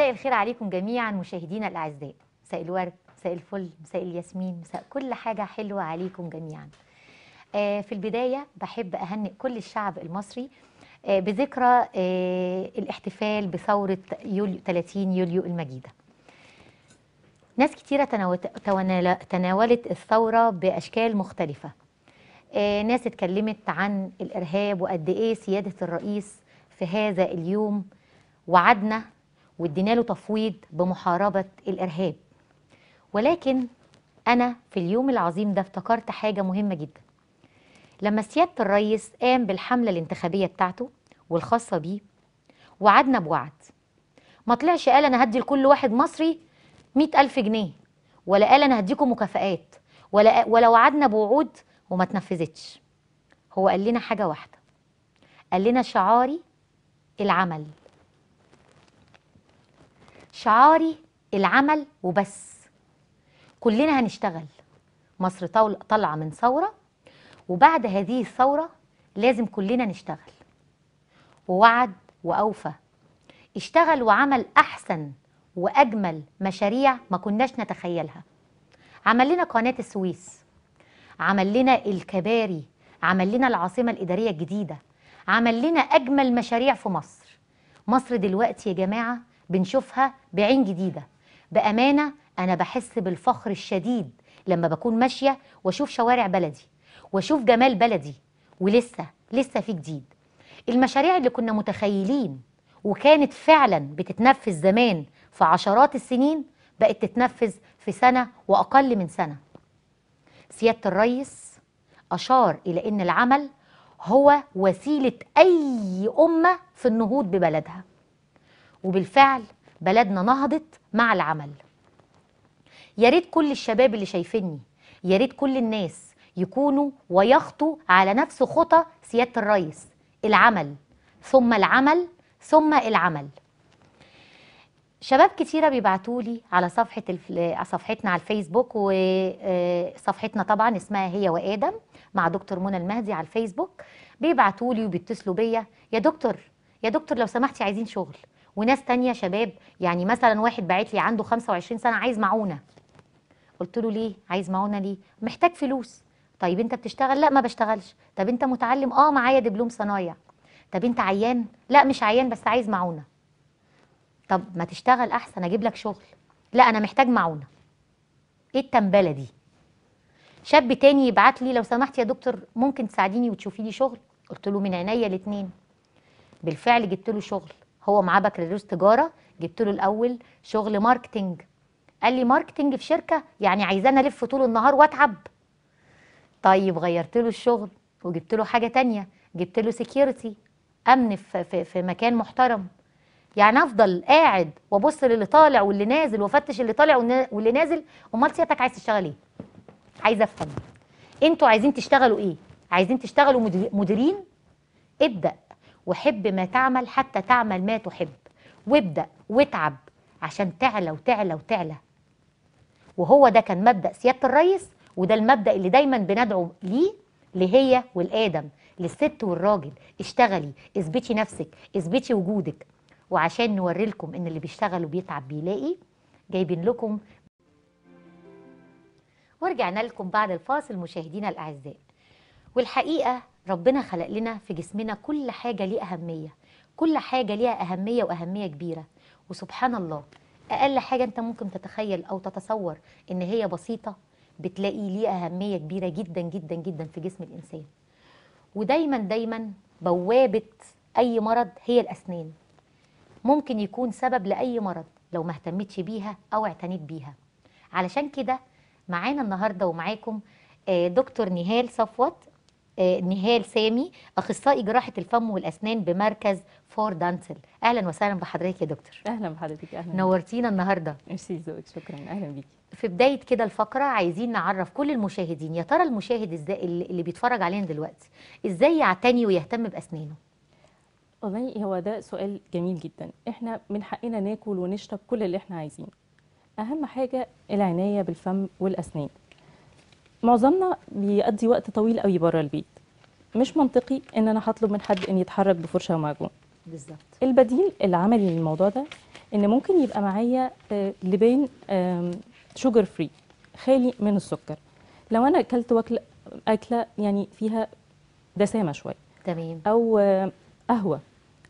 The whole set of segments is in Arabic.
مساء الخير عليكم جميعا مشاهدينا الاعزاء مساء الورد مساء الفل مساء الياسمين مساء كل حاجه حلوه عليكم جميعا آه، في البدايه بحب اهنئ كل الشعب المصري آه، بذكرى آه، الاحتفال بثوره يوليو 30 يوليو المجيده ناس كتيره تناولت الثوره باشكال مختلفه ناس اتكلمت عن الارهاب وقد ايه سياده الرئيس في هذا اليوم وعدنا وادينا له تفويض بمحاربة الإرهاب ولكن أنا في اليوم العظيم ده افتكرت حاجة مهمة جدا لما سيادة الرئيس قام بالحملة الانتخابية بتاعته والخاصة بيه وعدنا بوعد ما طلعش قال أنا هدي لكل واحد مصري مئة ألف جنيه ولا قال أنا هديكم مكافآت ولا, ولا وعدنا بوعود وما تنفذتش هو قال لنا حاجة واحدة قال لنا شعاري العمل شعاري العمل وبس كلنا هنشتغل مصر طالعه من ثوره وبعد هذه الثوره لازم كلنا نشتغل ووعد واوفى اشتغل وعمل احسن واجمل مشاريع ما كناش نتخيلها عمل لنا قناه السويس عمل لنا الكباري عمل لنا العاصمه الاداريه الجديده عمل لنا اجمل مشاريع في مصر مصر دلوقتي يا جماعه بنشوفها بعين جديدة بأمانة أنا بحس بالفخر الشديد لما بكون ماشية وأشوف شوارع بلدي وأشوف جمال بلدي ولسه لسه في جديد المشاريع اللي كنا متخيلين وكانت فعلا بتتنفذ زمان في عشرات السنين بقت تتنفذ في سنة وأقل من سنة سيادة الرئيس أشار إلى أن العمل هو وسيلة أي أمة في النهوض ببلدها وبالفعل بلدنا نهضت مع العمل يا ريت كل الشباب اللي شايفيني يا ريت كل الناس يكونوا ويخطوا على نفس خطى سياده الرئيس العمل ثم العمل ثم العمل شباب كتيره بيبعتولي على صفحه الف... صفحتنا على الفيسبوك وصفحتنا آه، طبعا اسمها هي وادم مع دكتور منى المهدي على الفيسبوك بيبعتولي وبيتصلوا بيا يا دكتور يا دكتور لو سمحتي عايزين شغل وناس تانية شباب يعني مثلا واحد باعت لي عنده 25 سنه عايز معونه قلت له ليه عايز معونه ليه محتاج فلوس طيب انت بتشتغل لا ما بشتغلش طب انت متعلم اه معايا دبلوم صنايع طب انت عيان لا مش عيان بس عايز معونه طب ما تشتغل احسن اجيب لك شغل لا انا محتاج معونه ايه التنبله دي شاب تاني يبعت لي لو سمحت يا دكتور ممكن تساعديني وتشوفي لي شغل قلت له من عينيا الاثنين بالفعل جبت له شغل هو معاه بكالوريوس تجاره جبت له الاول شغل ماركتنج قال لي ماركتنج في شركه يعني عايزانا الف طول النهار واتعب طيب غيرت له الشغل وجبت له حاجه تانية جبت له سكيورتي امن في, في, في مكان محترم يعني افضل قاعد وابص للي طالع واللي نازل وافتش اللي طالع واللي نازل امال سيادتك عايز تشتغل ايه عايز افهم انتوا عايزين تشتغلوا ايه عايزين تشتغلوا مديرين ابدا وحب ما تعمل حتى تعمل ما تحب وابدأ واتعب عشان تعلى وتعلى وتعلى وهو ده كان مبدأ سيادة الريس وده المبدأ اللي دايما بندعو ليه لهي والآدم للست والراجل اشتغلي اثبتي نفسك اثبتي وجودك وعشان نوري لكم ان اللي بيشتغل وبيتعب بيلاقي جايبين لكم ورجعنا لكم بعد الفاصل مشاهدينا الاعزاء والحقيقه ربنا خلق لنا في جسمنا كل حاجة ليه أهمية كل حاجة ليها أهمية وأهمية كبيرة وسبحان الله أقل حاجة أنت ممكن تتخيل أو تتصور إن هي بسيطة بتلاقي ليها أهمية كبيرة جدا جدا جدا في جسم الإنسان ودايما دايما بوابة أي مرض هي الأسنان ممكن يكون سبب لأي مرض لو ما اهتمتش بيها أو اعتنيت بيها علشان كده معانا النهاردة ومعاكم آه، دكتور نهال صفوت آه، نهال سامي اخصائي جراحه الفم والاسنان بمركز فور دانسل اهلا وسهلا بحضرتك يا دكتور اهلا بحضرتك اهلا نورتينا النهارده ميرسي ذوقك شكرا اهلا بيكي في بدايه كده الفقره عايزين نعرف كل المشاهدين يا ترى المشاهد ازاي اللي بيتفرج علينا دلوقتي ازاي يعتني ويهتم باسنانه والله هو ده سؤال جميل جدا احنا من حقنا ناكل ونشرب كل اللي احنا عايزينه اهم حاجه العنايه بالفم والاسنان معظمنا بيقضي وقت طويل قوي بره البيت مش منطقي ان انا هطلب من حد ان يتحرك بفرشه ومعجون بالظبط البديل العملي للموضوع ده ان ممكن يبقى معايا آه، لبان شوجر فري خالي من السكر لو انا اكلت وكله اكله يعني فيها دسامه شويه تمام او آه، قهوه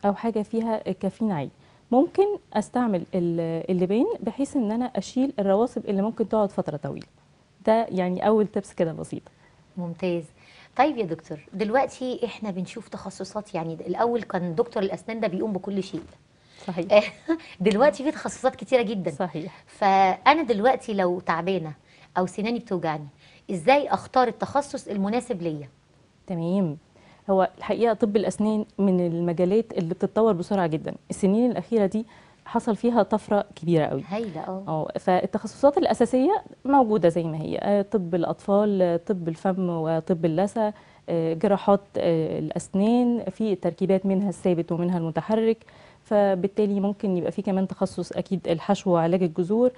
او حاجه فيها كافيين عالي ممكن استعمل اللبان بحيث ان انا اشيل الرواسب اللي ممكن تقعد فتره طويله ده يعني اول تبس كده بسيطه ممتاز طيب يا دكتور دلوقتي احنا بنشوف تخصصات يعني الاول كان دكتور الاسنان ده بيقوم بكل شيء صحيح دلوقتي في تخصصات كتيره جدا صحيح فانا دلوقتي لو تعبانه او سناني بتوجعني ازاي اختار التخصص المناسب ليا تمام هو الحقيقه طب الاسنان من المجالات اللي بتتطور بسرعه جدا السنين الاخيره دي حصل فيها طفره كبيره قوي هايله اه, آه، فالتخصصات الاساسيه موجوده زي ما هي آه، طب الاطفال آه، طب الفم وطب اللثه جراحات الاسنان في تركيبات منها الثابت ومنها المتحرك فبالتالي ممكن يبقى في كمان تخصص اكيد الحشو وعلاج الجذور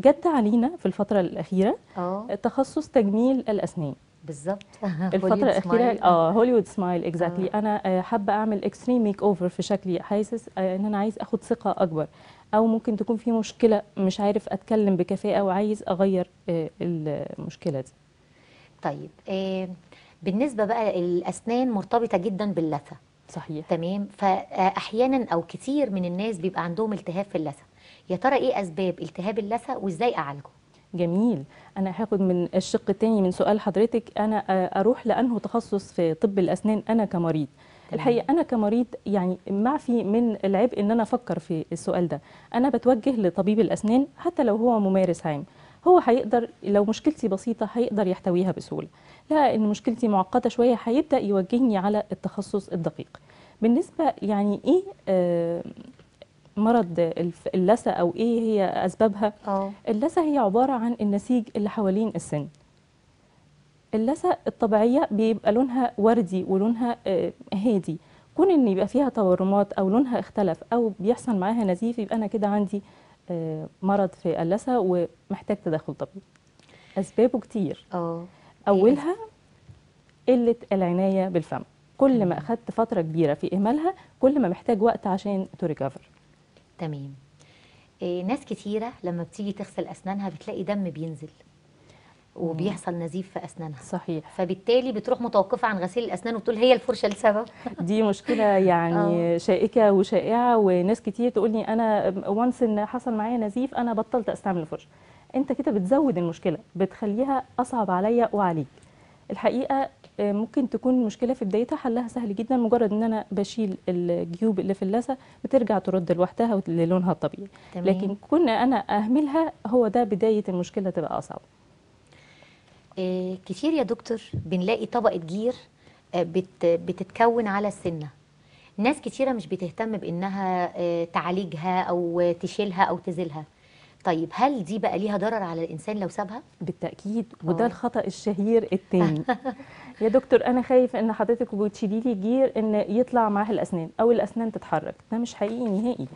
جد علينا في الفتره الاخيره أوه. تخصص تجميل الاسنان بالظبط الفتره الاخيره اه هوليوود سمايل اكزاكتلي انا آه، حابه اعمل اكستريم ميك اوفر في شكلي حاسس آه، ان انا عايز اخد ثقه اكبر او ممكن تكون في مشكله مش عارف اتكلم بكفاءه وعايز اغير آه، المشكله دي طيب بالنسبه بقى الاسنان مرتبطه جدا باللثه صحيح تمام فاحيانا او كتير من الناس بيبقى عندهم التهاب في اللثه يا ترى ايه اسباب التهاب اللثه وازاي اعالجه جميل انا هاخد من الشق الثاني من سؤال حضرتك انا آه، اروح لانه تخصص في طب الاسنان انا كمريض الحقيقه انا كمريض يعني معفي من العبء ان انا افكر في السؤال ده انا بتوجه لطبيب الاسنان حتى لو هو ممارس عام هو هيقدر لو مشكلتي بسيطه هيقدر يحتويها بسهوله لا ان مشكلتي معقده شويه هيبدا يوجهني على التخصص الدقيق بالنسبه يعني ايه آه مرض اللثه او ايه هي اسبابها أوه. اللثه هي عباره عن النسيج اللي حوالين السن اللثه الطبيعيه بيبقى لونها وردي ولونها آه، هادي كون ان يبقى فيها تورمات او لونها اختلف او بيحصل معاها نزيف يبقى انا كده عندي آه، مرض في اللثه ومحتاج تدخل طبي اسبابه كتير أوه. اولها قله العنايه بالفم كل ما اخدت فتره كبيره في اهمالها كل ما محتاج وقت عشان تريكفر تمام إيه ناس كتيرة لما بتيجي تغسل أسنانها بتلاقي دم بينزل وبيحصل نزيف في اسنانها صحيح فبالتالي بتروح متوقفه عن غسيل الاسنان وبتقول هي الفرشه لسبب دي مشكله يعني أوه. شائكه وشائعه وناس كتير تقول لي انا وانس ان حصل معايا نزيف انا بطلت استعمل الفرشه انت كده بتزود المشكله بتخليها اصعب عليا وعليك الحقيقه آه، ممكن تكون مشكله في بدايتها حلها سهل جدا مجرد ان انا بشيل الجيوب اللي في اللثه بترجع ترد لوحدها للونها الطبيعي تمام. لكن كنا انا اهملها هو ده بدايه المشكله تبقى اصعب آه، كتير يا دكتور بنلاقي طبقه جير آه، بتتكون على السنه ناس كتيره مش بتهتم بانها تعالجها او تشيلها او تزيلها طيب هل دي بقى ليها ضرر على الانسان لو سابها بالتاكيد وده أوه. الخطا الشهير الثاني يا دكتور انا خايف ان حضرتك بتشيلي لي جير ان يطلع معاها الاسنان او الاسنان تتحرك ده مش حقيقي نهائي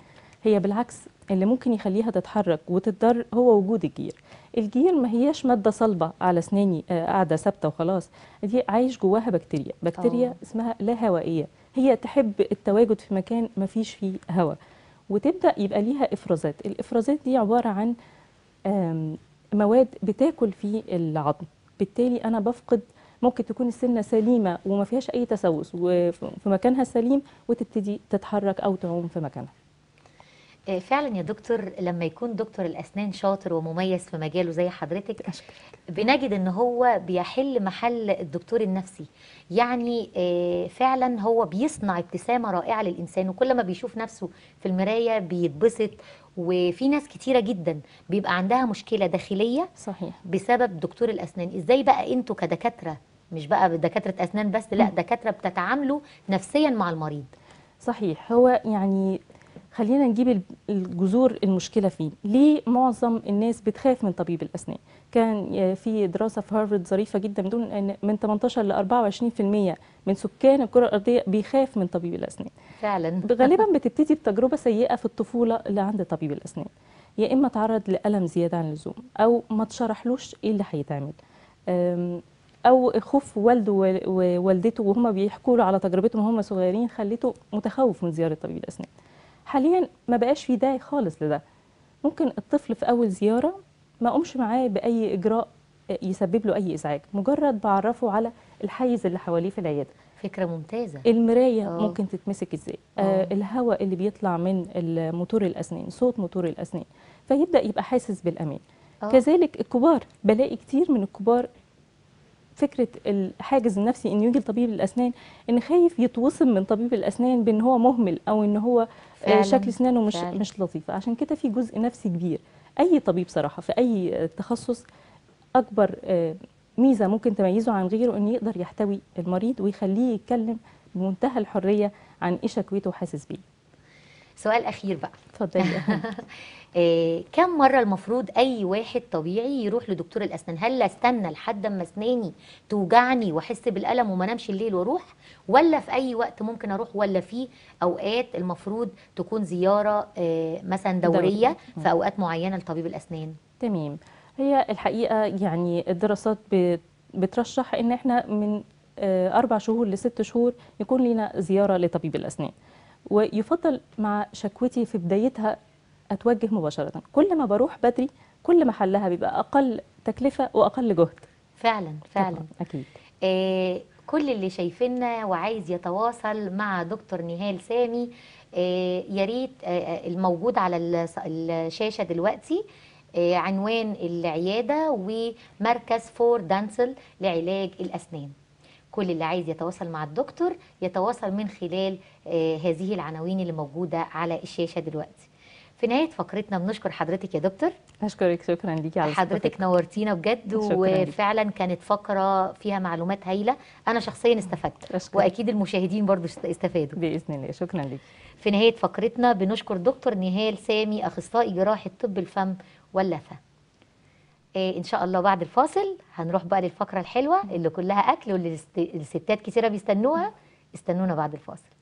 هي بالعكس اللي ممكن يخليها تتحرك وتتضر هو وجود الجير الجير ما هياش ماده صلبه على اسناني آه، قاعده ثابته وخلاص دي عايش جواها بكتيريا بكتيريا أوه. اسمها لا هوائيه هي تحب التواجد في مكان ما فيش فيه هواء وتبدا يبقى ليها افرازات الافرازات دي عباره عن مواد بتاكل في العظم بالتالي انا بفقد ممكن تكون السنه سليمه وما فيهاش اي تسوس وفي مكانها سليم وتبتدي تتحرك او تعوم في مكانها آه، فعلا يا دكتور لما يكون دكتور الاسنان شاطر ومميز في مجاله زي حضرتك بنجد ان هو بيحل محل الدكتور النفسي يعني آه، فعلا هو بيصنع ابتسامه رائعه للانسان وكل ما بيشوف نفسه في المرايه بيتبسط وفي ناس كتيرة جدا بيبقى عندها مشكلة داخلية صحيح بسبب دكتور الأسنان إزاي بقى أنتوا كدكاترة مش بقى دكاترة أسنان بس لا دكاترة بتتعاملوا نفسيا مع المريض صحيح هو يعني خلينا نجيب الجذور المشكله فين ليه معظم الناس بتخاف من طبيب الاسنان كان في دراسه في هارفرد ظريفه جدا بتقول ان من 18 ل 24% من سكان الكره الارضيه بيخاف من طبيب الاسنان فعلا غالبا بتبتدي بتجربه سيئه في الطفوله اللي عند طبيب الاسنان يا اما تعرض لالم زياده عن اللزوم او ما تشرحلوش ايه اللي هيتعمل او خوف والده ووالدته وهما بيحكوا له على تجربتهم وهم صغيرين خليته متخوف من زياره طبيب الاسنان حاليا ما بقاش في داعي خالص لده ممكن الطفل في اول زياره ما اقومش معاه باي اجراء يسبب له اي ازعاج مجرد بعرفه على الحيز اللي حواليه في العياده فكره ممتازه المرايه أوه. ممكن تتمسك ازاي آه. آه الهواء اللي بيطلع من موتور الاسنان صوت موتور الاسنان فيبدا يبقى حاسس بالامان أوه. كذلك الكبار بلاقي كتير من الكبار فكره الحاجز النفسي انه يجي لطبيب الاسنان ان خايف يتوصم من طبيب الاسنان بان هو مهمل او ان هو آه، فعلا. شكل اسنانه مش فعلا. مش لطيفه عشان كده في جزء نفسي كبير اي طبيب صراحه في اي تخصص اكبر آه، ميزه ممكن تميزه عن غيره انه يقدر يحتوي المريض ويخليه يتكلم بمنتهى الحريه عن ايه شكوته وحاسس بيه سؤال اخير بقى اتفضلي إيه كم مره المفروض اي واحد طبيعي يروح لدكتور الاسنان هل استنى لحد اما اسناني توجعني واحس بالالم وما نامش الليل واروح ولا في اي وقت ممكن اروح ولا في اوقات المفروض تكون زياره إيه مثلا دوريه في اوقات معينه لطبيب الاسنان تمام هي الحقيقه يعني الدراسات بترشح ان احنا من آه، اربع شهور لست شهور يكون لنا زياره لطبيب الاسنان ويفضل مع شكوتي في بدايتها أتوجه مباشرة كل ما بروح بدري كل ما حلها بيبقى أقل تكلفة وأقل جهد فعلا فعلا أكيد إيه كل اللي شايفنا وعايز يتواصل مع دكتور نهال سامي آه، يا ريت آه، آه، الموجود على الشاشة دلوقتي عنوان العيادة ومركز فور دانسل لعلاج الأسنان كل اللي عايز يتواصل مع الدكتور يتواصل من خلال آه، هذه العناوين اللي موجودة على الشاشة دلوقتي في نهاية فقرتنا بنشكر حضرتك يا دكتور أشكرك شكرا ليكي على حضرتك نورتينا بجد وفعلا كانت فقرة فيها معلومات هايلة أنا شخصيا استفدت أشكرك. وأكيد المشاهدين برضو استفادوا بإذن الله شكرا ليكي في نهاية فقرتنا بنشكر دكتور نهال سامي أخصائي جراحة طب الفم واللثة إيه ان شاء الله بعد الفاصل هنروح بقى للفقره الحلوه اللي كلها اكل واللي الستات كتيره بيستنوها استنونا بعد الفاصل